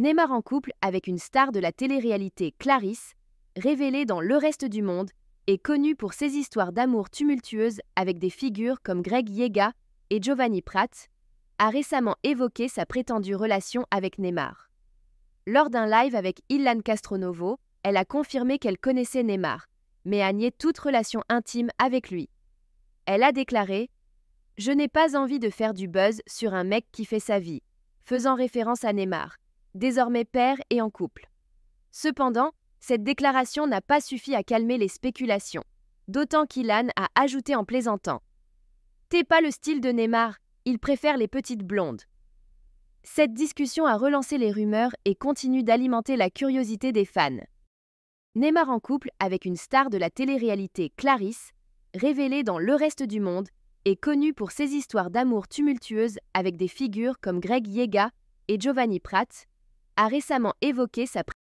Neymar en couple avec une star de la télé-réalité Clarisse, révélée dans Le Reste du Monde et connue pour ses histoires d'amour tumultueuses avec des figures comme Greg Yega et Giovanni Pratt, a récemment évoqué sa prétendue relation avec Neymar. Lors d'un live avec Ilan Castronovo, elle a confirmé qu'elle connaissait Neymar, mais a nié toute relation intime avec lui. Elle a déclaré Je n'ai pas envie de faire du buzz sur un mec qui fait sa vie, faisant référence à Neymar, désormais père et en couple. Cependant, cette déclaration n'a pas suffi à calmer les spéculations, d'autant qu'Ilan a ajouté en plaisantant T'es pas le style de Neymar, il préfère les petites blondes. Cette discussion a relancé les rumeurs et continue d'alimenter la curiosité des fans. Neymar en couple avec une star de la télé-réalité Clarisse, révélée dans Le Reste du Monde, est connue pour ses histoires d'amour tumultueuses avec des figures comme Greg Yega et Giovanni Pratt, a récemment évoqué sa